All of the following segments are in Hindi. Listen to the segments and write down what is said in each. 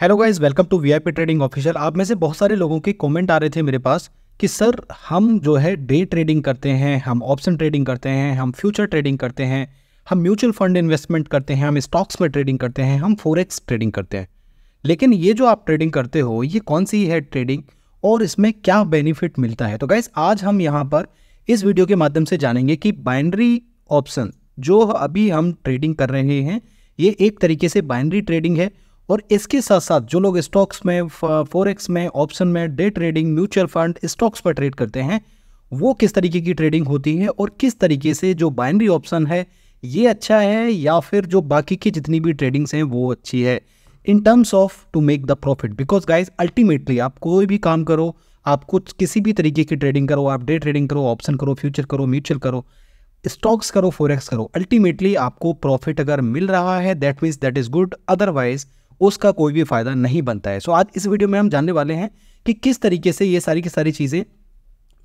Hello guys welcome to VIP trading official आप में से बहुत सारे लोगों के कमेंट आ रहे थे मेरे पास कि सर हम जो है डे ट्रेडिंग करते हैं हम ऑप्शन ट्रेडिंग करते हैं हम फ्यूचर ट्रेडिंग करते हैं हम म्यूचुअल फंड इन्वेस्टमेंट करते हैं हम स्टॉक्स में ट्रेडिंग करते हैं हम फोरेक्स ट्रेडिंग करते हैं लेकिन ये जो आप ट्रेडिंग करते हो ये कौन सी है ट्रेडिंग और इसमें क्या बेनिफिट मिलता है तो गाइज आज हम यहाँ पर इस वीडियो के माध्यम से जानेंगे कि बाइंड्री ऑप्शन जो अभी हम ट्रेडिंग कर रहे हैं ये एक तरीके से बाइंड्री ट्रेडिंग है और इसके साथ साथ जो लोग स्टॉक्स में फोरेक्स में ऑप्शन में day trading mutual fund stocks पर ट्रेड करते हैं वो किस तरीके की ट्रेडिंग होती है और किस तरीके से जो बाइनरी ऑप्शन है ये अच्छा है या फिर जो बाकी की जितनी भी ट्रेडिंग्स हैं वो अच्छी है in terms of to make the profit because guys ultimately आप कोई भी काम करो आप कुछ किसी भी तरीके की ट्रेडिंग करो आप डे ट्रेडिंग करो ऑप्शन करो फ्यूचर करो म्यूचुअल करो स्टॉक्स करो फोरेक्स करो अल्टीमेटली आपको प्रॉफिट अगर मिल रहा है that means that is good otherwise उसका कोई भी फ़ायदा नहीं बनता है सो आज इस वीडियो में हम जानने वाले हैं कि किस तरीके से ये सारी की सारी चीज़ें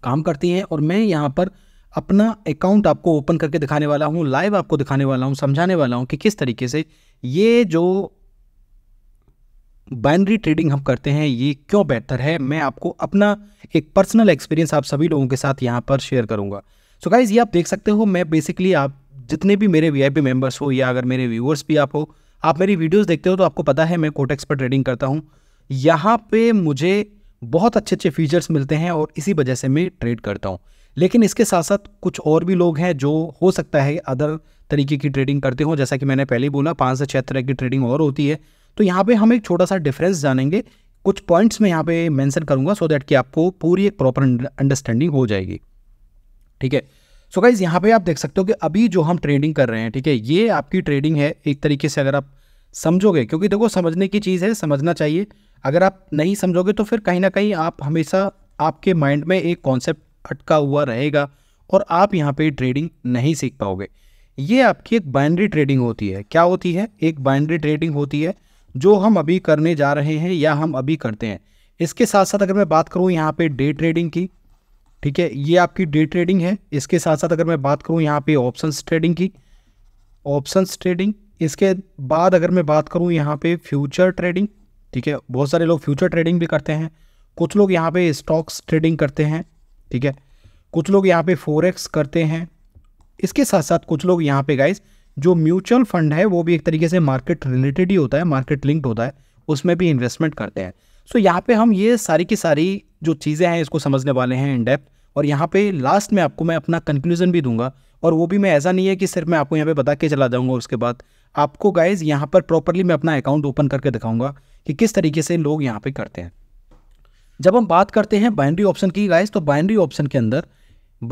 काम करती हैं और मैं यहाँ पर अपना अकाउंट आपको ओपन करके दिखाने वाला हूँ लाइव आपको दिखाने वाला हूँ समझाने वाला हूँ कि किस तरीके से ये जो बाइनरी ट्रेडिंग हम करते हैं ये क्यों बेहतर है मैं आपको अपना एक पर्सनल एक्सपीरियंस आप सभी लोगों के साथ यहाँ पर शेयर करूँगा सो गाइज़ ये आप देख सकते हो मैं बेसिकली आप जितने भी मेरे वी पी मेंबर्स हो या अगर मेरे व्यूअर्स भी आप हो आप मेरी वीडियोस देखते हो तो आपको पता है मैं कोटेक्स पर ट्रेडिंग करता हूँ यहाँ पे मुझे बहुत अच्छे अच्छे फीचर्स मिलते हैं और इसी वजह से मैं ट्रेड करता हूँ लेकिन इसके साथ साथ कुछ और भी लोग हैं जो हो सकता है अदर तरीके की ट्रेडिंग करते हो जैसा कि मैंने पहले ही बोला पाँच से छः तरह की ट्रेडिंग और होती है तो यहाँ पर हम एक छोटा सा डिफरेंस जानेंगे कुछ पॉइंट्स मैं यहाँ पे मेंशन करूँगा सो दैट कि आपको पूरी एक प्रॉपर अंडरस्टैंडिंग हो जाएगी ठीक है सो गाइज यहाँ पे आप देख सकते हो कि अभी जो हम ट्रेडिंग कर रहे हैं ठीक है ये आपकी ट्रेडिंग है एक तरीके से अगर आप समझोगे क्योंकि देखो समझने की चीज़ है समझना चाहिए अगर आप नहीं समझोगे तो फिर कहीं ना कहीं आप हमेशा आपके माइंड में एक कॉन्सेप्ट अटका हुआ रहेगा और आप यहाँ पे ट्रेडिंग नहीं सीख पाओगे ये आपकी एक बाइनरी ट्रेडिंग होती है क्या होती है एक बाइनरी ट्रेडिंग होती है जो हम अभी करने जा रहे हैं या हम अभी करते हैं इसके साथ साथ अगर मैं बात करूँ यहाँ पे डे ट्रेडिंग की ठीक है ये आपकी डे ट्रेडिंग है इसके साथ साथ अगर मैं बात करूँ यहाँ पे ऑप्शंस ट्रेडिंग की ऑप्शंस ट्रेडिंग इसके बाद अगर मैं बात करूँ यहाँ पे फ्यूचर ट्रेडिंग ठीक है बहुत सारे लोग फ्यूचर ट्रेडिंग भी करते हैं कुछ लोग यहाँ पे स्टॉक्स ट्रेडिंग करते हैं ठीक है कुछ लोग यहाँ पे फोरेक्स करते हैं इसके साथ साथ कुछ लोग यहाँ पे गाइज जो म्यूचुअल फंड है वो भी एक तरीके से मार्केट रिलेटेड ही होता है मार्केट लिंक्ड होता है उसमें भी इन्वेस्टमेंट करते हैं सो so, यहाँ पे हम ये सारी की सारी जो चीज़ें हैं इसको समझने वाले हैं इन डेप्थ और यहाँ पे लास्ट में आपको मैं अपना कंक्लूजन भी दूंगा और वो भी मैं ऐसा नहीं है कि सिर्फ मैं आपको यहाँ पे बता के चला जाऊँगा उसके बाद आपको गाइज यहाँ पर प्रॉपरली मैं अपना अकाउंट ओपन करके दिखाऊंगा कि किस तरीके से लोग यहाँ पे करते हैं जब हम बात करते हैं बाइंड्री ऑप्शन की गाइज तो बाइंड्री ऑप्शन के अंदर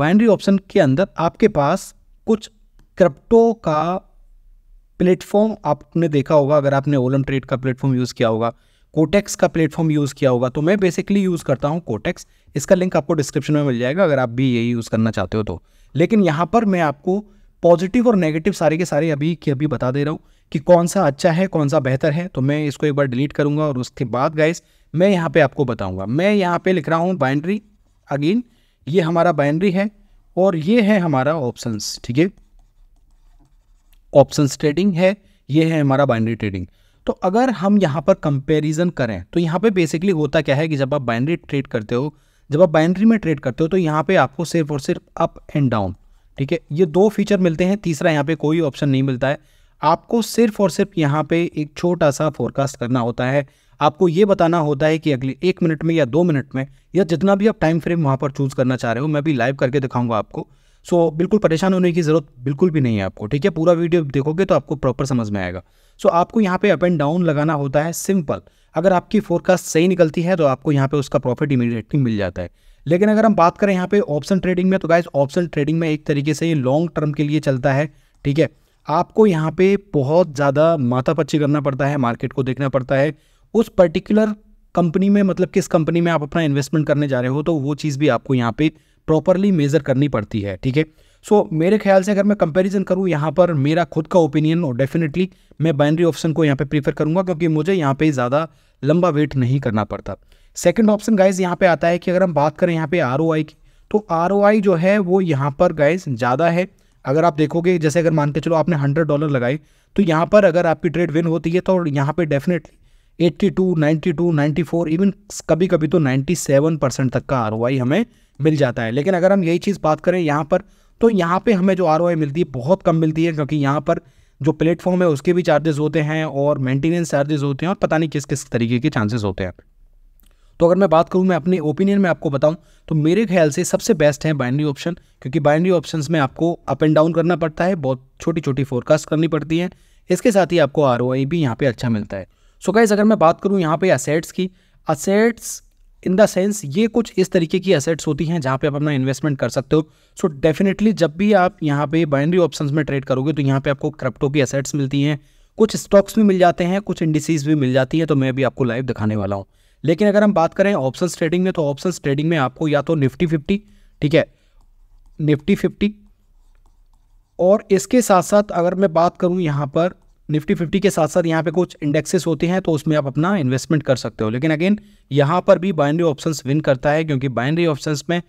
बाइंड्री ऑप्शन के अंदर आपके पास कुछ क्रिप्टो का प्लेटफॉर्म आपने देखा होगा अगर आपने ओलम ट्रेड का प्लेटफॉर्म यूज़ किया होगा कोटेक्स का प्लेटफॉर्म यूज़ किया होगा तो मैं बेसिकली यूज़ करता हूँ कोटेक्स इसका लिंक आपको डिस्क्रिप्शन में मिल जाएगा अगर आप भी ये यूज़ करना चाहते हो तो लेकिन यहाँ पर मैं आपको पॉजिटिव और नेगेटिव सारे के सारे अभी के अभी बता दे रहा हूँ कि कौन सा अच्छा है कौन सा बेहतर है तो मैं इसको एक बार डिलीट करूँगा और उसके बाद गाइस मैं यहाँ पर आपको बताऊँगा मैं यहाँ पर लिख रहा हूँ बाइंड्री अगेन ये हमारा बाइंड्री है और ये है हमारा ऑप्शंस ठीक है ऑप्शंस ट्रेडिंग है ये है हमारा बाइंड्री ट्रेडिंग तो अगर हम यहाँ पर कंपेरिजन करें तो यहाँ पे बेसिकली होता क्या है कि जब आप बाइंड्री ट्रेड करते हो जब आप बाइनरी में ट्रेड करते हो तो यहाँ पे आपको सिर्फ और सिर्फ अप एंड डाउन ठीक है ये दो फीचर मिलते हैं तीसरा यहाँ पे कोई ऑप्शन नहीं मिलता है आपको सिर्फ और सिर्फ यहाँ पे एक छोटा सा फोरकास्ट करना होता है आपको ये बताना होता है कि अगले एक मिनट में या दो मिनट में या जितना भी आप टाइम फ्रेम वहाँ पर चूज़ करना चाह रहे हो मैं भी लाइव करके दिखाऊंगा आपको सो so, बिल्कुल परेशान होने की ज़रूरत बिल्कुल भी नहीं है आपको ठीक है पूरा वीडियो देखोगे तो आपको प्रॉपर समझ में आएगा सो so, आपको यहाँ पे अप एंड डाउन लगाना होता है सिंपल अगर आपकी फोरकास्ट सही निकलती है तो आपको यहाँ पे उसका प्रॉफिट इमीडिएटली मिल जाता है लेकिन अगर हम बात करें यहाँ पे ऑप्शन ट्रेडिंग में तो गाइज ऑप्शन ट्रेडिंग में एक तरीके से ये लॉन्ग टर्म के लिए चलता है ठीक है आपको यहाँ पे बहुत ज़्यादा माथा पच्ची करना पड़ता है मार्केट को देखना पड़ता है उस पर्टिकुलर कंपनी में मतलब किस कंपनी में आप अपना इन्वेस्टमेंट करने जा रहे हो तो वो चीज़ भी आपको यहाँ पे प्रॉपरली मेज़र करनी पड़ती है ठीक है सो so, मेरे ख्याल से अगर मैं कंपैरिजन करूँ यहाँ पर मेरा खुद का ओपिनियन और डेफिनेटली मैं बाइनरी ऑप्शन को यहाँ पे प्रीफर करूँगा क्योंकि मुझे यहाँ पे ज़्यादा लंबा वेट नहीं करना पड़ता सेकंड ऑप्शन गाइज यहाँ पे आता है कि अगर हम बात करें यहाँ पे आर की तो आर जो है वो यहाँ पर गाइज ज़्यादा है अगर आप देखोगे जैसे अगर मान के चलो आपने हंड्रेड डॉलर लगाए तो यहाँ पर अगर आपकी ट्रेड विन होती है तो यहाँ पर definitely eighty two ninety two ninety four even कभी कभी तो नाइन्टी सेवन परसेंट तक का आर हमें मिल जाता है लेकिन अगर हम यही चीज़ बात करें यहाँ पर तो यहाँ पे हमें जो आर मिलती है बहुत कम मिलती है क्योंकि यहाँ पर जो प्लेटफॉर्म है उसके भी चार्जेस होते हैं और मेंटेनेंस चार्जेस होते हैं और पता नहीं किस किस तरीके के चांसेस होते हैं तो अगर मैं बात करूँ मैं अपने ओपिनियन में आपको बताऊँ तो मेरे ख्याल से सबसे बेस्ट है बाइनरी ऑप्शन क्योंकि बाइनरी ऑप्शन में आपको अप एंड डाउन करना पड़ता है बहुत छोटी छोटी फोरकास्ट करनी पड़ती है इसके साथ ही आपको आर भी यहाँ पर अच्छा मिलता है सो गाइज अगर मैं बात करूँ यहाँ पे असेट्स की असेट्स इन द सेंस ये कुछ इस तरीके की असेट्स होती हैं जहाँ पे आप अपना इन्वेस्टमेंट कर सकते हो सो डेफिनेटली जब भी आप यहाँ पे बाइनरी ऑप्शंस में ट्रेड करोगे तो यहाँ पे आपको क्रिप्टो की असेट्स मिलती हैं कुछ स्टॉक्स भी मिल जाते हैं कुछ इंडिसीज भी मिल जाती हैं तो मैं भी आपको लाइव दिखाने वाला हूँ लेकिन अगर हम बात करें ऑप्शन ट्रेडिंग में तो ऑप्शन ट्रेडिंग में आपको या तो निफ्टी फिफ्टी ठीक है निफ्टी फिफ्टी और इसके साथ साथ अगर मैं बात करूँ यहाँ पर निफ्टी फिफ्टी के साथ साथ यहाँ पे कुछ इंडेक्सेस होते हैं तो उसमें आप अपना इन्वेस्टमेंट कर सकते हो लेकिन अगेन यहाँ पर भी बाइनरी ऑप्शंस विन करता है क्योंकि बाइनरी ऑप्शंस में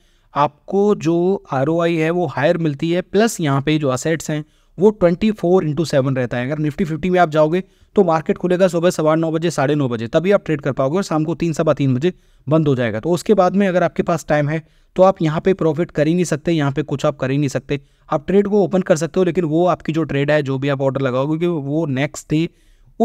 आपको जो आर है वो हायर मिलती है प्लस यहाँ पे जो असेट्स हैं वो ट्वेंटी फोर इंटू सेवन रहता है अगर निफ्टी फिफ्टी में आप जाओगे तो मार्केट खुलेगा सुबह सवा नौ बजे साढ़े नौ बजे तभी आप ट्रेड कर पाओगे और शाम को तीन सवा तीन बजे बंद हो जाएगा तो उसके बाद में अगर आपके पास टाइम है तो आप यहाँ पे प्रॉफिट कर ही नहीं सकते यहाँ पे कुछ आप कर ही नहीं सकते आप ट्रेड को ओपन कर सकते हो लेकिन वो आपकी जो ट्रेड है जो भी आप ऑर्डर लगाओगे क्योंकि वो नेक्स्ट डे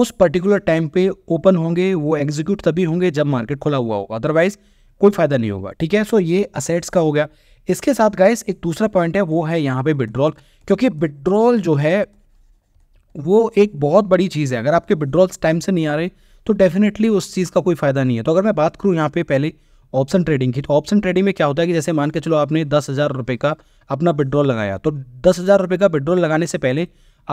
उस पर्टिकुलर टाइम पे ओपन होंगे वो एग्जीक्यूट तभी होंगे जब मार्केट खुला हुआ होगा अदरवाइज कोई फायदा नहीं होगा ठीक है सो ये असेट्स का हो गया इसके साथ गाइस एक दूसरा पॉइंट है वो है यहाँ पे विड्रॉल क्योंकि विड्रॉल जो है वो एक बहुत बड़ी चीज़ है अगर आपके विड्रॉल्स टाइम से नहीं आ रहे तो डेफिनेटली उस चीज़ का कोई फ़ायदा नहीं है तो अगर मैं बात करूँ यहाँ पे पहले ऑप्शन ट्रेडिंग की तो ऑप्शन ट्रेडिंग में क्या होता है कि जैसे मान के चलो आपने दस हज़ार रुपये का अपना विड्रॉल लगाया तो दस हज़ार रुपये का विड्रॉल लगाने से पहले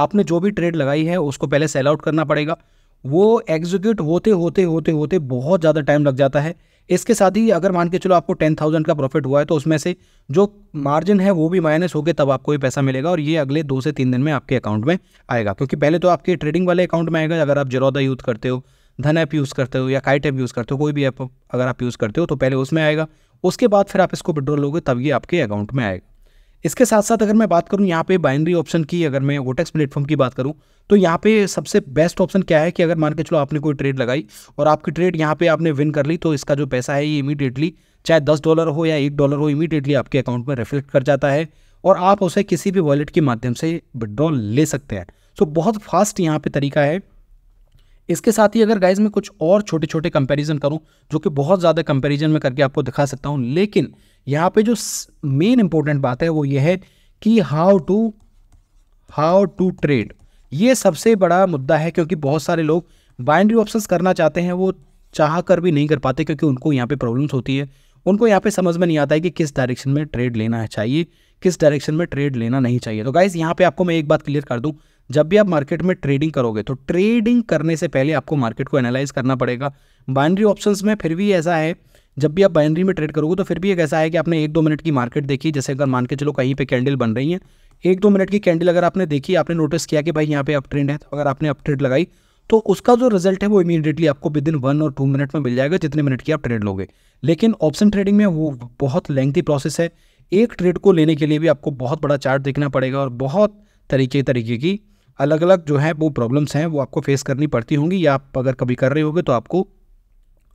आपने जो भी ट्रेड लगाई है उसको पहले सेल आउट करना पड़ेगा वो एग्जीक्यूट होते होते होते होते बहुत ज़्यादा टाइम लग जाता है इसके साथ ही अगर मान के चलो आपको टेन थाउजेंड का प्रॉफिट हुआ है तो उसमें से जो मार्जिन है वो भी माइनस हो गए तब आपको ये पैसा मिलेगा और ये अगले दो से तीन दिन में आपके अकाउंट में आएगा क्योंकि पहले तो आपके ट्रेडिंग वाले अकाउंट में आएगा अगर आप जरोदा यूज़ करते हो धन ऐप यूज़ करते हो या काइट ऐप यूज़ करते हो कोई भी ऐप अगर आप यूज़ करते हो तो पहले उसमें आएगा उसके बाद फिर आप इसको विड्रॉ लोगे तब ये आपके अकाउंट में आएगा इसके साथ साथ अगर मैं बात करूँ यहाँ पे बाइनरी ऑप्शन की अगर मैं वोटेक्स प्लेटफॉर्म की बात करूँ तो यहाँ पे सबसे बेस्ट ऑप्शन क्या है कि अगर मान के चलो आपने कोई ट्रेड लगाई और आपकी ट्रेड यहाँ पे आपने विन कर ली तो इसका जो पैसा है ये इमीडिएटली चाहे दस डॉलर हो या एक डॉलर हो इमीडिएटली आपके अकाउंट में रिफ्लेक्ट कर जाता है और आप उसे किसी भी वॉलेट के माध्यम से विड्रॉ ले सकते हैं सो तो बहुत फास्ट यहाँ पर तरीका है इसके साथ ही अगर गाइज में कुछ और छोटे छोटे कंपेरिजन करूँ जो कि बहुत ज़्यादा कंपेरिजन में करके आपको दिखा सकता हूँ लेकिन यहाँ पे जो मेन इंपॉर्टेंट बात है वो ये है कि how to how to trade ये सबसे बड़ा मुद्दा है क्योंकि बहुत सारे लोग बाइंड्री ऑप्शंस करना चाहते हैं वो चाह कर भी नहीं कर पाते क्योंकि उनको यहाँ पे प्रॉब्लम्स होती है उनको यहाँ पे समझ में नहीं आता है कि किस डायरेक्शन में ट्रेड लेना है चाहिए किस डायरेक्शन में ट्रेड लेना नहीं चाहिए तो गाइज़ यहाँ पे आपको मैं एक बात क्लियर कर दूँ जब भी आप मार्केट में ट्रेडिंग करोगे तो ट्रेडिंग करने से पहले आपको मार्केट को एनालाइज करना पड़ेगा बाइंड्री ऑप्शन में फिर भी ऐसा है जब भी आप बाइनरी में ट्रेड करोगे तो फिर भी एक ऐसा है कि आपने एक दो मिनट की मार्केट देखी जैसे अगर मान के चलो कहीं पे कैंडल बन रही है एक दो मिनट की कैंडल अगर आपने देखी आपने नोटिस किया कि भाई यहाँ पे अप ट्रेंड है तो अगर आपने अप ट्रेड लगाई तो उसका जो रिजल्ट है वो इमीडिएटली आपको विद इन वन और टू मिनट में मिल जाएगा जितने मिनट की आप ट्रेड लोगे लेकिन ऑप्शन ट्रेडिंग में वो बहुत लेंथी प्रोसेस है एक ट्रेड को लेने के लिए भी आपको बहुत बड़ा चार्ट देखना पड़ेगा और बहुत तरीके तरीके की अलग अलग जो है वो प्रॉब्लम्स हैं वो आपको फेस करनी पड़ती होंगी या आप अगर कभी कर रहे होगे तो आपको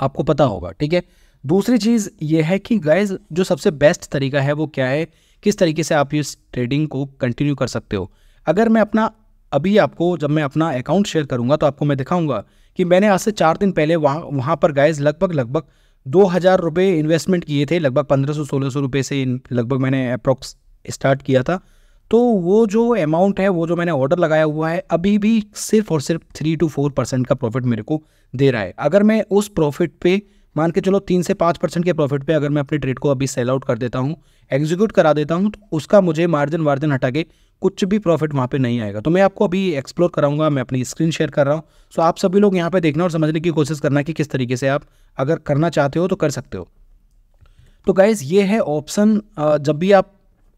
आपको पता होगा ठीक है दूसरी चीज़ ये है कि गाइज जो सबसे बेस्ट तरीका है वो क्या है किस तरीके से आप इस ट्रेडिंग को कंटिन्यू कर सकते हो अगर मैं अपना अभी आपको जब मैं अपना अकाउंट शेयर करूंगा तो आपको मैं दिखाऊंगा कि मैंने आज से चार दिन पहले वहाँ वहाँ पर गाइज लगभग लगभग दो हज़ार रुपये इन्वेस्टमेंट किए थे लगभग पंद्रह सौ सोलह सौ रुपये से लगभग मैंने अप्रोक्स स्टार्ट किया था तो वो जो अमाउंट है वो जो मैंने ऑर्डर लगाया हुआ है अभी भी सिर्फ और सिर्फ थ्री टू फोर परसेंट का प्रॉफिट मेरे को दे रहा है अगर मैं उस प्रॉफिट पे मान के चलो तीन से पाँच परसेंट के प्रॉफिट पे अगर मैं अपने ट्रेड को अभी सेल आउट कर देता हूँ एग्जीक्यूट करा देता हूँ तो उसका मुझे मार्जिन वार्जिन हटा के कुछ भी प्रॉफिट वहाँ पे नहीं आएगा तो मैं आपको अभी एक्सप्लोर कराऊंगा मैं अपनी स्क्रीन शेयर कर रहा हूँ सो आप सभी लोग यहाँ पर देखना और समझने की कोशिश करना कि किस तरीके से आप अगर करना चाहते हो तो कर सकते हो तो गाइज़ ये है ऑप्शन जब भी आप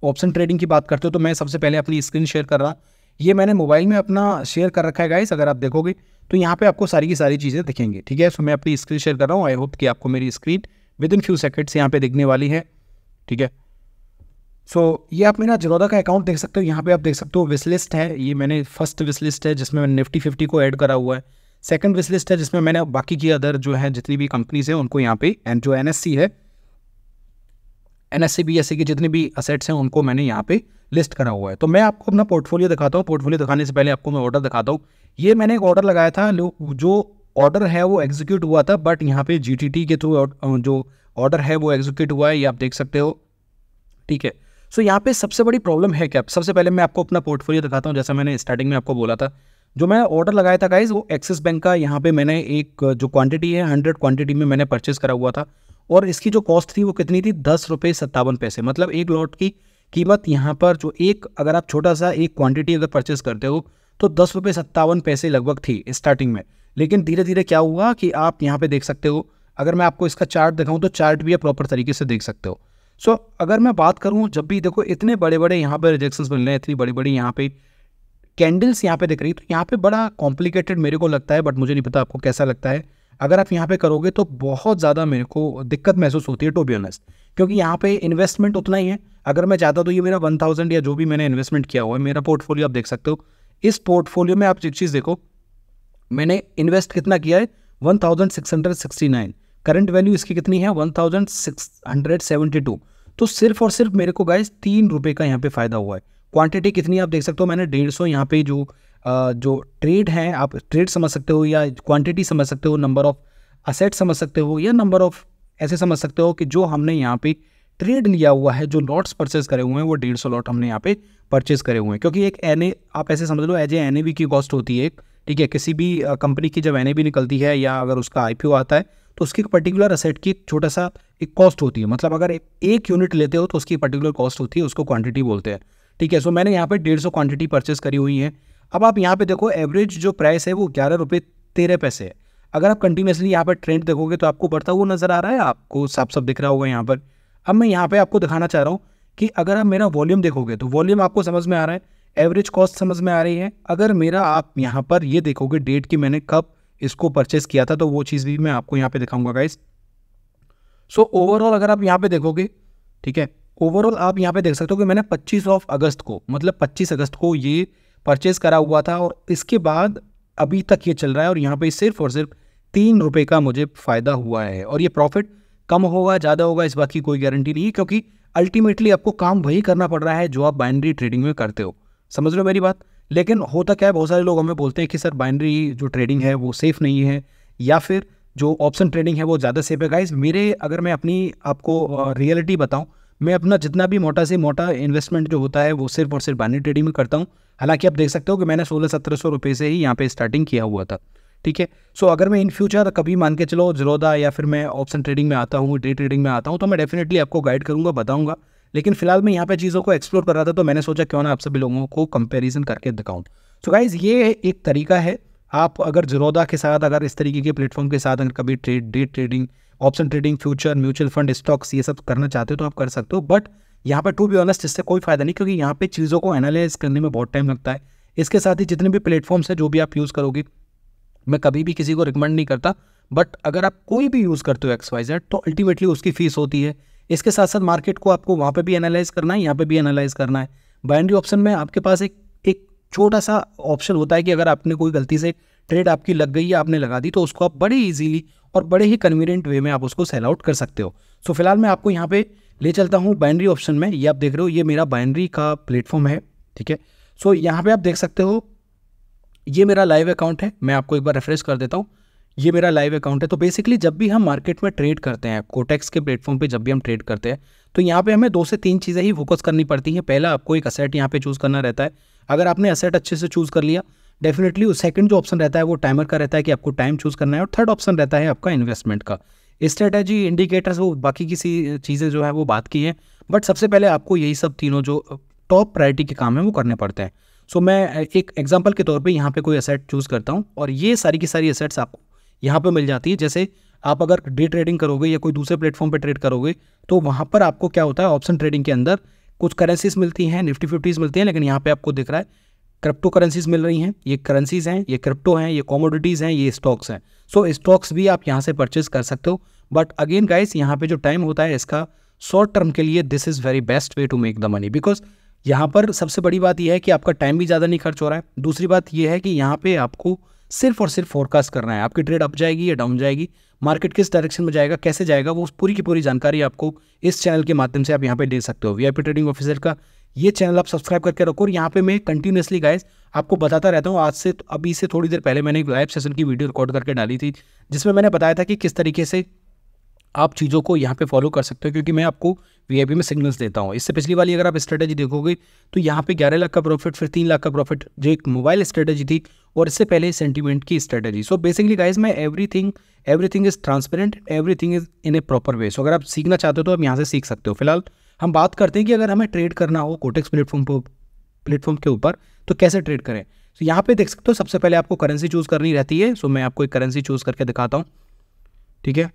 ऑप्शन ट्रेडिंग की बात करते हो तो मैं सबसे पहले अपनी स्क्रीन शेयर कर रहा ये मैंने मोबाइल में अपना शेयर कर रखा है गाइस अगर आप देखोगे तो यहाँ पे आपको सारी की सारी चीज़ें दिखेंगे ठीक है सो मैं अपनी स्क्रीन शेयर कर रहा हूँ आई होप कि आपको मेरी screen within few seconds यहाँ पे दिखने वाली है ठीक है सो ये आप मेरा जनोदा का अकाउंट देख सकते हो यहाँ पे आप देख सकते हो विश लिस्ट है ये मैंने फर्स्ट विश लिस्ट है जिसमें मैंने निफ्टी फिफ्टी को ऐड करा हुआ है सेकंड विसलिस्ट लिस्ट है जिसमें मैंने बाकी की अदर जो है जितनी भी कंपनीज हैं उनको यहाँ पे एंड जो एन है एन एस सी के जितने भी असेट्स हैं उनको मैंने यहाँ पे लिस्ट करा हुआ है तो मैं आपको अपना पोर्टफोलियो दिखाता हूँ पोर्टफोलियो दिखाने से पहले आपको मैं ऑर्डर दिखाता हूँ ये मैंने एक ऑर्डर लगाया था जो ऑर्डर है वो एग्जीक्यूट हुआ था बट यहाँ पे जी के थ्रू जो ऑर्डर है वो एग्जीक्यूट हुआ है ये आप देख सकते हो ठीक है सो so, यहाँ पे सबसे बड़ी प्रॉब्लम है क्या सबसे पहले मैं आपको अपना पोर्टफोलियो दिखाता हूँ जैसा मैंने स्टार्टिंग में आपको बोला था जो मैं ऑर्डर लगाया था गाइज वो एक्सिस बैंक का यहाँ पे मैंने एक जो क्वांटिटी है हंड्रेड क्वांटिटी में मैंने परचेस करा हुआ था और इसकी जो कॉस्ट थी वो कितनी थी दस रुपये सत्तावन पैसे मतलब एक लॉट की कीमत यहाँ पर जो एक अगर आप छोटा सा एक क्वांटिटी अगर परचेज़ करते हो तो दस रुपये सत्तावन पैसे लगभग थी स्टार्टिंग में लेकिन धीरे धीरे क्या हुआ कि आप यहाँ पे देख सकते हो अगर मैं आपको इसका चार्ट दिखाऊँ तो चार्ट भी आप प्रॉपर तरीके से देख सकते हो सो so, अगर मैं बात करूँ जब भी देखो इतने बड़े बड़े यहाँ पर रिजेक्शन मिल रहे हैं इतनी बड़ी बड़ी यहाँ पे कैंडल्स यहाँ पे दिख रही तो यहाँ पे बड़ा कॉम्प्लिकेटेड मेरे को लगता है बट मुझे नहीं पता आपको कैसा लगता है अगर आप यहाँ पे करोगे तो बहुत ज़्यादा मेरे को दिक्कत महसूस होती है टू बी ऑनस्ट क्योंकि यहाँ पे इन्वेस्टमेंट उतना ही है अगर मैं चाहता तो ये मेरा वन थाउजेंड या जो भी मैंने इन्वेस्टमेंट किया हुआ है मेरा पोर्टफोलियो आप देख सकते हो इस पोर्टफोलियो में आप एक चीज़ देखो मैंने इन्वेस्ट कितना किया है one thousand six hundred sixty nine current value इसकी कितनी है one thousand six hundred seventy two तो सिर्फ और सिर्फ मेरे को गाइज तीन रुपये का यहाँ पे फ़ायदा हुआ है क्वांटिटी कितनी आप देख सकते हो मैंने डेढ़ सौ यहाँ पे जो आ, जो ट्रेड है आप ट्रेड समझ सकते हो या क्वान्टिटी समझ सकते हो नंबर ऑफ असेट समझ सकते हो या नंबर ऑफ ऐसे समझ सकते हो कि जो हमने यहाँ पे ट्रेड लिया हुआ है जो लॉट्स परचेज करे हुए हैं वो डेढ़ सौ लॉट हमने यहाँ पे परचेज करे हुए हैं क्योंकि एक एन आप ऐसे समझ लो एज ए एन की कॉस्ट होती है एक ठीक है किसी भी कंपनी की जब एन निकलती है या अगर उसका आई आता है तो उसकी पर्टिकुलर असेट की छोटा सा एक कॉस्ट होती है मतलब अगर एक यूनिट लेते हो तो उसकी पर्टिकुलर कॉस्ट होती है उसको क्वांटिटी बोलते हैं ठीक है सो मैंने यहाँ पर डेढ़ सौ क्वांटिटी परचेस करी हुई है अब आप यहाँ पे देखो एवरेज जो प्राइस है वो ग्यारह रुपये तेरह पैसे है अगर आप कंटिन्यूसली यहाँ पर ट्रेंड देखोगे तो आपको बढ़ता हुआ नज़र आ रहा है आपको साफ साफ दिख रहा होगा यहाँ पर अब मैं यहाँ पे आपको दिखाना चाह रहा हूँ कि अगर आप मेरा वॉल्यूम देखोगे तो वॉल्यूम आपको समझ में आ रहा है एवरेज कॉस्ट समझ में आ रही है अगर मेरा आप यहाँ पर ये देखोगे डेट कि मैंने कब इसको परचेस किया था तो वो चीज़ भी मैं आपको यहाँ पे दिखाऊंगा गाइस सो ओवरऑल अगर आप यहाँ पे देखोगे ठीक है ओवरऑल आप यहाँ पे देख सकते हो कि मैंने पच्चीस ऑफ अगस्त को मतलब पच्चीस अगस्त को ये परचेज़ करा हुआ था और इसके बाद अभी तक ये चल रहा है और यहाँ पर सिर्फ और सिर्फ तीन रुपये का मुझे फ़ायदा हुआ है और ये प्रॉफिट कम होगा ज़्यादा होगा इस बात की कोई गारंटी नहीं क्योंकि अल्टीमेटली आपको काम वही करना पड़ रहा है जो आप बाइनरी ट्रेडिंग में करते हो समझ लो मेरी बात लेकिन होता क्या है बहुत सारे लोग हमें बोलते हैं कि सर बाइनरी जो ट्रेडिंग है वो सेफ़ नहीं है या फिर जो ऑप्शन ट्रेडिंग है वो ज़्यादा सेफ है गाइज मेरे अगर मैं अपनी आपको रियलिटी बताऊँ मैं अपना जितना भी मोटा से मोटा इन्वेस्टमेंट जो होता है वो सिर्फ और सिर्फ बाइनरी ट्रेडिंग में करता हूँ हालांकि आप देख सकते हो कि मैंने सोलह सत्रह सौ रुपये से ही यहाँ पे स्टार्टिंग किया हुआ था ठीक है सो अगर मैं इन फ्यूचर तो कभी मान के चलो जरोदा या फिर मैं ऑप्शन ट्रेडिंग में आता हूँ डे ट्रेडिंग में आता हूँ तो मैं डेफिनेटली आपको गाइड करूँगा बताऊँगा लेकिन फिलहाल मैं यहाँ पे चीज़ों को एक्सप्लोर कर रहा था तो मैंने सोचा क्यों ना आप सभी लोगों को कंपेरिजन करके दिखाऊँ सो गाइज ये एक तरीका है आप अगर जरोदा के साथ अगर इस तरीके के प्लेटफॉर्म के साथ अगर कभी trade day trading option trading future mutual fund stocks ये सब करना चाहते हो तो आप कर सकते हो बट यहाँ पर टू बी ऑनेस्ट इससे कोई फ़ायदा नहीं क्योंकि यहाँ पे चीज़ों को एनालाइज करने में बहुत टाइम लगता है इसके साथ ही जितने भी प्लेटफॉर्म्स हैं जो भी आप यूज़ करोगे मैं कभी भी किसी को रिकमेंड नहीं करता बट अगर आप कोई भी यूज़ करते हो एक्स वाई जेड तो अल्टीमेटली उसकी फ़ीस होती है इसके साथ साथ मार्केट को आपको वहाँ पे भी एनालाइज करना है यहाँ पे भी एनालाइज करना है बाइंड्री ऑप्शन में आपके पास एक एक छोटा सा ऑप्शन होता है कि अगर आपने कोई गलती से ट्रेड आपकी लग गई या आपने लगा दी तो उसको आप बड़े ईजीली और बड़े ही कन्वीनियंट वे में आप उसको सेल आउट कर सकते हो सो so, फिलहाल मैं आपको यहाँ पे ले चलता हूँ बाइंड्री ऑप्शन में ये आप देख रहे हो ये मेरा बाइंड्री का प्लेटफॉर्म है ठीक है सो so, यहाँ पे आप देख सकते हो ये मेरा लाइव अकाउंट है मैं आपको एक बार रेफरेंस कर देता हूँ ये मेरा लाइव अकाउंट है तो बेसिकली जब भी हम मार्केट में ट्रेड करते हैं कोटेक्स के प्लेटफॉर्म पे जब भी हम ट्रेड करते हैं तो यहाँ पे हमें दो से तीन चीज़ें ही फोकस करनी पड़ती हैं पहला आपको एक असेट यहाँ पे चूज़ करना रहता है अगर आपने असेट अच्छे से चूज़ कर लिया डेफिनेटली उस सेकंड जो ऑप्शन रहता है वो टाइमर का रहता है कि आपको टाइम चूज़ करना है और थर्ड ऑप्शन रहता है आपका इन्वेस्टमेंट का स्ट्रेटेजी इंडिकेटर्स वो बाकी किसी चीज़ें जो है वो बात की हैं बट सबसे पहले आपको यही सब तीनों जो टॉप प्रायोरिटी के काम हैं वो करने पड़ते हैं सो मैं एक एग्जाम्पल के तौर पर यहाँ पर कोई असेट चूज़ करता हूँ और ये सारी की सारी असेट्स आपको यहाँ पर मिल जाती है जैसे आप अगर डे ट्रेडिंग करोगे या कोई दूसरे प्लेटफॉर्म पर ट्रेड करोगे तो वहाँ पर आपको क्या होता है ऑप्शन ट्रेडिंग के अंदर कुछ करेंसीज मिलती हैं निफ्टी फिफ्टीज़ मिलती हैं लेकिन यहाँ पर आपको दिख रहा है क्रिप्टो करेंसीज मिल रही हैं ये करेंसीज हैं ये क्रिप्टो हैं ये कॉमोडिटीज़ हैं ये स्टॉक्स हैं सो स्टॉक्स भी आप यहाँ से परचेज कर सकते हो बट अगेन गाइस यहाँ पर जो टाइम होता है इसका शॉर्ट टर्म के लिए this is very best way to make the money because यहाँ पर सबसे बड़ी बात यह है कि आपका टाइम भी ज़्यादा नहीं खर्च हो रहा है दूसरी बात यह है कि यहाँ पे आपको सिर्फ और सिर्फ फोरकास्ट करना है आपकी ट्रेड अप जाएगी या डाउन जाएगी मार्केट किस डायरेक्शन में जाएगा कैसे जाएगा वो पूरी की पूरी जानकारी आपको इस चैनल के माध्यम से आप यहाँ पे दे सकते हो वी ट्रेडिंग ऑफिसर का ये चैनल आप सब्सक्राइब करके रखो और यहाँ पे मैं कंटिन्यूसली गाइस आपको बताता रहता हूँ आज से अभी से थोड़ी देर पहले मैंने एक लाइव सेशन की वीडियो रिकॉर्ड करके डाली थी जिसमें मैंने बताया था कि किस तरीके से आप चीज़ों को यहाँ पे फॉलो कर सकते हो क्योंकि मैं आपको वीआईपी में सिग्नल्स देता हूँ इससे पिछली वाली अगर आप स्ट्रेटजी देखोगे तो यहाँ पे 11 लाख का प्रॉफिट फिर 3 लाख का प्रॉफिट जो एक मोबाइल स्ट्रेटजी थी और इससे पहले सेंटीमेंट की स्ट्रेटजी सो बेसिकली गाइज मैं everything everything is transparent everything is in a proper way so अगर आप सीखना चाहते हो तो आप यहाँ से सीख सकते हो फिलहाल हम बात करते हैं कि अगर हमें ट्रेड करना हो कोटेक्स प्लेटफॉर्म पर प्लेटफॉर्म के ऊपर तो कैसे ट्रेड करें सो so, यहाँ पे देख सकते हो सबसे पहले आपको करेंसी चूज़ करनी रहती है सो so, मैं आपको एक करेंसी चूज़ करके दिखाता हूँ ठीक है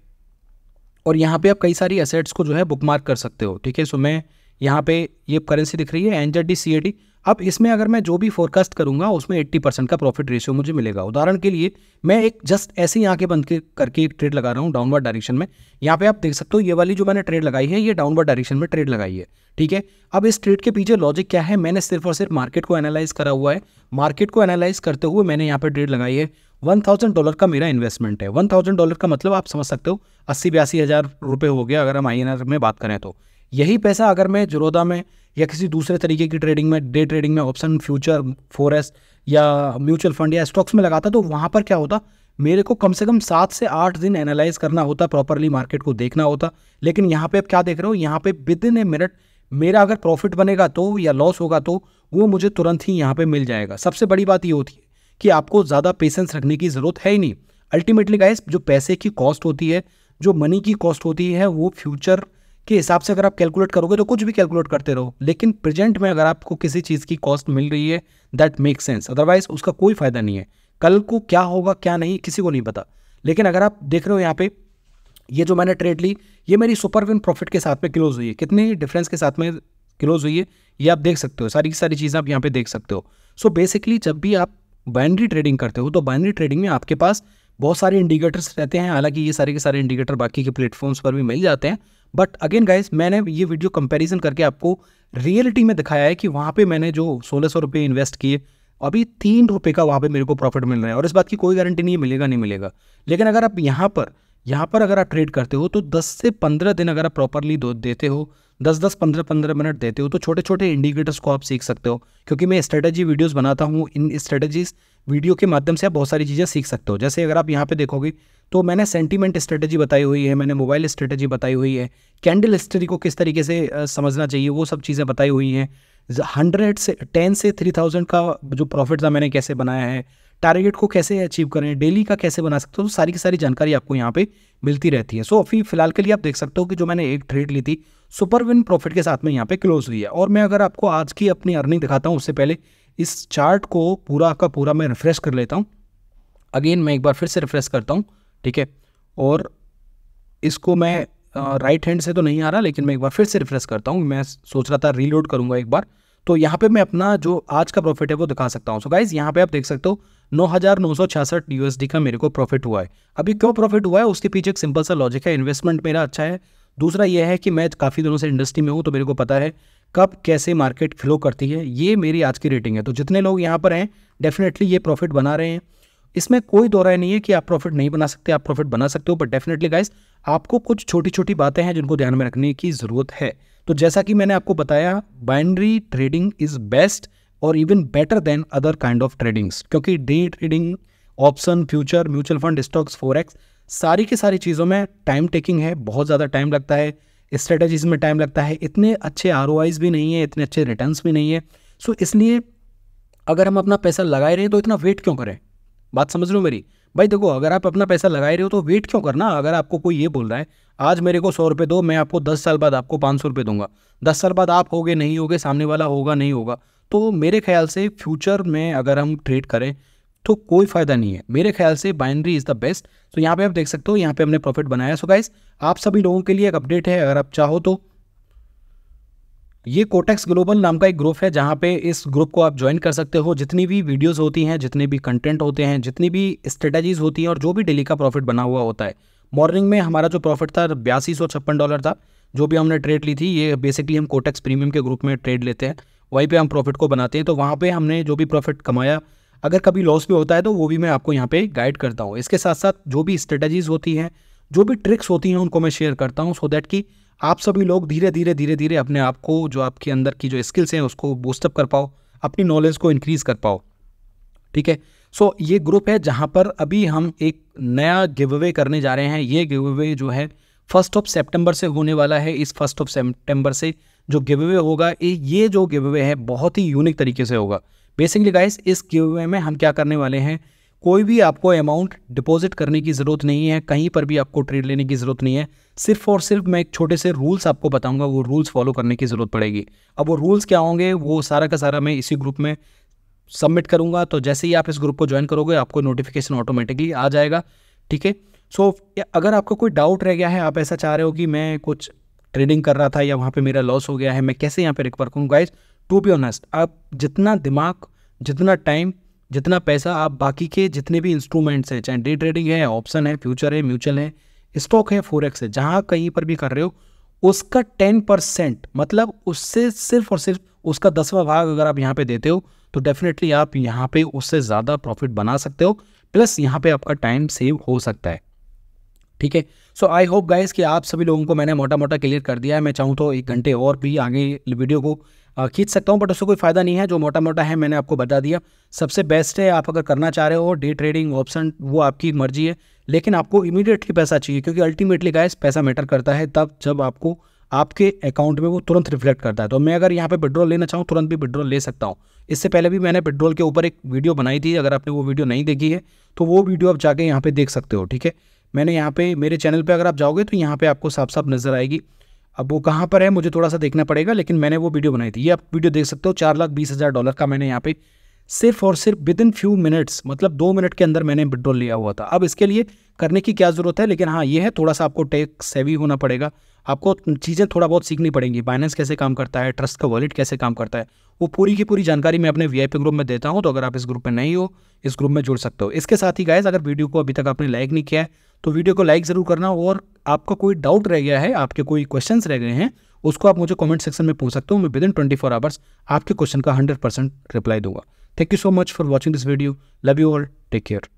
और यहाँ पे आप कई सारी एसेट्स को जो है बुक कर सकते हो ठीक है सो मैं यहाँ पे ये करेंसी दिख रही है N Z D C A अब इसमें अगर मैं जो भी फोरकास्ट करूँगा उसमें एट्टी परसेंट का प्रॉफिट रेशियो मुझे मिलेगा उदाहरण के लिए मैं एक जस्ट ही आँखें बंद के करके एक ट्रेड लगा रहा हूँ डाउनवर्ड डायरेक्शन में यहाँ पे आप देख सकते हो ये वाली जो मैंने ट्रेड लगाई है ये डाउनवर्ड डायरेक्शन में ट्रेड लगाई है ठीक है अब इस ट्रेड के पीछे लॉजिक क्या है मैंने सिर्फ और सिर्फ मार्केट को एनालाइज करा हुआ है मार्केट को एनालाइज करते हुए मैंने यहाँ पर ट्रेड लगाई है वन थाउजेंड डॉलर का मेरा इन्वेस्टमेंट है वन थाउजेंड डॉलर का मतलब आप समझ सकते हो अस्सी बयासी हज़ार रुपये हो गया अगर हम आई में बात करें तो यही पैसा अगर मैं जरोदा में या किसी दूसरे तरीके की ट्रेडिंग में डे ट्रेडिंग में ऑप्शन फ्यूचर फोरेस्ट या म्यूचुअल फंड या स्टॉक्स में लगाता तो वहाँ पर क्या होता मेरे को कम से कम सात से आठ दिन एनालाइज करना होता प्रॉपरली मार्केट को देखना होता लेकिन यहाँ पे आप क्या देख रहे हो यहाँ पे विद इन ए मिनट मेरा अगर प्रॉफिट बनेगा तो या लॉस होगा तो वो मुझे तुरंत ही यहाँ पे मिल जाएगा सबसे बड़ी बात ये होती है कि आपको ज़्यादा पेशेंस रखने की ज़रूरत है ही नहीं अल्टीमेटली गाइस जो पैसे की कॉस्ट होती है जो मनी की कॉस्ट होती है वो फ्यूचर के हिसाब से अगर आप कैलकुलेट करोगे तो कुछ भी कैलकुलेट करते रहो लेकिन प्रेजेंट में अगर आपको किसी चीज़ की कॉस्ट मिल रही है दैट मेक सेंस अदरवाइज उसका कोई फ़ायदा नहीं है कल को क्या होगा क्या नहीं किसी को नहीं पता लेकिन अगर आप देख रहे हो यहाँ पे ये जो मैंने ट्रेड ली ये मेरी सुपर विन प्रॉफिट के साथ में क्लोज हुई है कितने डिफरेंस के साथ में क्लोज हुई है ये आप देख सकते हो सारी की सारी चीज़ें आप यहाँ पे देख सकते हो सो so बेसिकली जब भी आप बाइनरी ट्रेडिंग करते हो तो बाइनरी ट्रेडिंग में आपके पास बहुत सारे इंडिकेटर्स रहते हैं हालांकि ये सारे के सारे इंडिकेटर बाकी के प्लेटफॉर्म्स पर भी मिल जाते हैं बट अगेन गाइस मैंने ये वीडियो कंपैरिजन करके आपको रियलिटी में दिखाया है कि वहाँ पे मैंने जो सोलह सौ रुपये इन्वेस्ट किए अभी तीन रुपये का वहाँ पे मेरे को प्रॉफिट मिल रहा है और इस बात की कोई गारंटी नहीं मिलेगा नहीं मिलेगा लेकिन अगर आप यहाँ पर यहाँ पर अगर आप ट्रेड करते हो तो दस से पंद्रह दिन अगर आप प्रॉपरली देते हो दस दस पंद्रह पंद्रह मिनट देते हो तो छोटे छोटे इंडिकेटर्स को आप सीख सकते हो क्योंकि मैं स्ट्रेटजी वीडियोस बनाता हूँ इन स्ट्रेटजीज वीडियो के माध्यम से आप बहुत सारी चीज़ें सीख सकते हो जैसे अगर आप यहाँ पे देखोगे तो मैंने सेंटीमेंट स्ट्रेटजी बताई हुई है मैंने मोबाइल स्ट्रेटजी बताई हुई है कैंडल हिस्ट्री को किस तरीके से समझना चाहिए वो सब चीज़ें बताई हुई हैं हंड्रेड से टेन से थ्री थाउजेंड का जो प्रॉफिट था मैंने कैसे बनाया है टारगेट को कैसे अचीव करें डेली का कैसे बना सकते हो तो सारी की सारी जानकारी आपको यहाँ पे मिलती रहती है सो so, अभी फिलहाल के लिए आप देख सकते हो कि जो मैंने एक ट्रेड ली थी सुपर विन प्रॉफिट के साथ में यहाँ पे क्लोज हुई है और मैं अगर आपको आज की अपनी अर्निंग दिखाता हूँ उससे पहले इस चार्ट को पूरा का पूरा मैं रिफ्रेश कर लेता हूँ अगेन मैं एक बार फिर से रिफ्रेश करता हूँ ठीक है और इसको मैं राइट हैंड से तो नहीं आ रहा लेकिन मैं एक बार फिर से रिफ्रेश करता हूँ मैं सोच रहा था रीलोड करूँगा एक बार तो यहाँ पे मैं अपना जो आज का प्रॉफिट है वो दिखा सकता हूँ सो गाइज यहाँ पे आप देख सकते हो नौ हज़ार नौ सौ छियासठ यूएसडी का मेरे को प्रॉफिट हुआ है अभी क्यों प्रॉफिट हुआ है उसके पीछे एक सिंपल सा लॉजिक है इन्वेस्टमेंट मेरा अच्छा है दूसरा यह है कि मैं काफ़ी दिनों से इंडस्ट्री में हूँ तो मेरे को पता है कब कैसे मार्केट फ्लो करती है ये मेरी आज की रेटिंग है तो जितने लोग यहाँ पर हैं डेफिनेटली ये प्रॉफिट बना रहे हैं इसमें कोई दो राय नहीं है कि आप प्रॉफिट नहीं बना सकते आप प्रॉफिट बना सकते हो बट डेफिनेटली गाइस आपको कुछ छोटी छोटी बातें हैं जिनको ध्यान में रखने की ज़रूरत है तो जैसा कि मैंने आपको बताया बाइंड्री ट्रेडिंग इज़ बेस्ट और even better than other kind of tradings क्योंकि day trading option future mutual fund stocks forex सारी की सारी चीज़ों में टाइम टेकिंग है बहुत ज़्यादा टाइम लगता है स्ट्रेटजीज में टाइम लगता है इतने अच्छे आर भी नहीं है इतने अच्छे रिटर्न भी नहीं है सो इसलिए अगर हम अपना पैसा लगाए रहे हैं तो इतना वेट क्यों करें बात समझ लो मेरी भाई देखो अगर आप अपना पैसा लगाए रहे हो तो वेट क्यों करना अगर आपको कोई ये बोल रहा है आज मेरे को सौ रुपये दो मैं आपको दस साल बाद आपको पाँच सौ रुपये दूंगा दस साल बाद आप होगे नहीं होगे सामने वाला होगा नहीं होगा तो मेरे ख्याल से फ्यूचर में अगर हम ट्रेड करें तो कोई फ़ायदा नहीं है मेरे ख्याल से बाइनरी इज़ द बेस्ट तो यहाँ पे आप देख सकते हो यहाँ पे हमने प्रॉफिट बनाया सो गाइस आप सभी लोगों के लिए एक अपडेट है अगर आप चाहो तो ये कोटेक्स ग्लोबल नाम का एक ग्रुप है जहाँ पे इस ग्रुप को आप ज्वाइन कर सकते हो जितनी भी वीडियोस होती हैं जितने भी कंटेंट होते हैं जितनी भी स्ट्रेटजीज होती हैं और जो भी डेली का प्रॉफिट बना हुआ होता है मॉर्निंग में हमारा जो प्रॉफिट था बयासी डॉलर था जो भी हमने ट्रेड ली थी ये बेसिकली हम कोटेक्स प्रीमियम के ग्रुप में ट्रेड लेते हैं वहीं पे हम प्रॉफिट को बनाते हैं तो वहाँ पे हमने जो भी प्रॉफिट कमाया अगर कभी लॉस भी होता है तो वो भी मैं आपको यहाँ पे गाइड करता हूँ इसके साथ साथ जो भी स्ट्रेटजीज़ होती हैं जो भी ट्रिक्स होती हैं उनको मैं शेयर करता हूँ सो दैट कि आप सभी लोग धीरे धीरे धीरे धीरे अपने आप को जो आपके अंदर की जो स्किल्स हैं उसको बूस्टअप कर पाओ अपनी नॉलेज को इनक्रीज़ कर पाओ ठीक है सो so, ये ग्रुप है जहाँ पर अभी हम एक नया गिव अवे करने जा रहे हैं ये गिव अवे जो है फर्स्ट ऑफ सेप्टेम्बर से होने वाला है इस फर्स्ट ऑफ सेप्टेम्बर से जो गिव अवे होगा ये जो गिव अवे है बहुत ही यूनिक तरीके से होगा बेसिकली गाइस इस गिव अवे में हम क्या करने वाले हैं कोई भी आपको अमाउंट डिपॉजिट करने की ज़रूरत नहीं है कहीं पर भी आपको ट्रेड लेने की ज़रूरत नहीं है सिर्फ और सिर्फ मैं एक छोटे से रूल्स आपको बताऊंगा वो रूल्स फॉलो करने की ज़रूरत पड़ेगी अब वो रूल्स क्या होंगे वो सारा का सारा मैं इसी ग्रुप में सबमिट करूंगा तो जैसे ही आप इस ग्रुप को ज्वाइन करोगे आपको नोटिफिकेशन ऑटोमेटिकली आ जाएगा ठीक है सो अगर आपको कोई डाउट रह गया है आप ऐसा चाह रहे हो कि मैं कुछ ट्रेडिंग कर रहा था या वहाँ पे मेरा लॉस हो गया है मैं कैसे यहाँ पे रिकवर करूँ गाइज टू बी ऑनेस्ट आप जितना दिमाग जितना टाइम जितना पैसा आप बाकी के जितने भी इंस्ट्रूमेंट्स हैं चाहे डे ट्रेडिंग है ऑप्शन है फ्यूचर है म्यूचुअल है स्टॉक है फोरेक्स है जहाँ कहीं पर भी कर रहे हो उसका टेन परसेंट मतलब उससे सिर्फ और सिर्फ उसका दसवा भाग अगर आप यहाँ पे देते हो तो डेफिनेटली आप यहाँ पे उससे ज़्यादा प्रॉफिट बना सकते हो प्लस यहाँ पे आपका टाइम सेव हो सकता है ठीक है सो आई होप गाइस कि आप सभी लोगों को मैंने मोटा मोटा क्लियर कर दिया है मैं चाहूँ तो एक घंटे और भी आगे वीडियो को खींच सकता हूँ बट उससे कोई फ़ायदा नहीं है जो मोटा मोटा है मैंने आपको बता दिया सबसे बेस्ट है आप अगर करना चाह रहे हो डे ट्रेडिंग ऑप्शन वो आपकी मर्जी है लेकिन आपको इमीडिएटली पैसा चाहिए क्योंकि अल्टीमेटली गाइस पैसा मैटर करता है तब जब आपको आपके अकाउंट में वो तुरंत रिफ्लेक्ट करता है तो मैं अगर यहाँ पे विड्रॉल लेना चाहूँ तुरंत भी विड्रॉल ले सकता हूँ इससे पहले भी मैंने विड्रॉल के ऊपर एक वीडियो बनाई थी अगर आपने वो वीडियो नहीं देखी है तो वो वीडियो आप जाके यहाँ पे देख सकते हो ठीक है मैंने यहाँ पे मेरे चैनल पे अगर आप जाओगे तो यहाँ पे आपको साफ साफ नज़र आएगी अब वो कहाँ पर है मुझे थोड़ा सा देखना पड़ेगा लेकिन मैंने वो वीडियो बनाई थी ये आप वीडियो देख सकते हो चार लाख बीस हज़ार डॉलर का मैंने यहाँ पे सिर्फ और सिर्फ विद इन फ्यू मिनट्स मतलब दो मिनट के अंदर मैंने विड्रॉल लिया हुआ था अब इसके लिए करने की क्या ज़रूरत है लेकिन हाँ ये है थोड़ा सा आपको टेक सेवी होना पड़ेगा आपको चीज़ें थोड़ा बहुत सीखनी पड़ेंगी बाइनेंस कैसे काम करता है ट्रस्ट का वॉलेट कैसे काम करता है वो पूरी की पूरी जानकारी मैं अपने वी ग्रुप में देता हूँ तो अगर आप इस ग्रुप में नहीं हो इस ग्रुप में जुड़ सकते हो इसके साथ ही गायज अगर वीडियो को अभी तक आपने लाइक नहीं किया है तो वीडियो को लाइक ज़रूर करना और आपका कोई डाउट रह गया है आपके कोई क्वेश्चन रह गए हैं उसको आप मुझे कमेंट सेक्शन में पूछ सकते हो मैं within twenty four hours आपके क्वेश्चन का हंड्रेड परसेंट रिप्लाई दूंगा Thank you so much for watching this video. Love you all. Take care.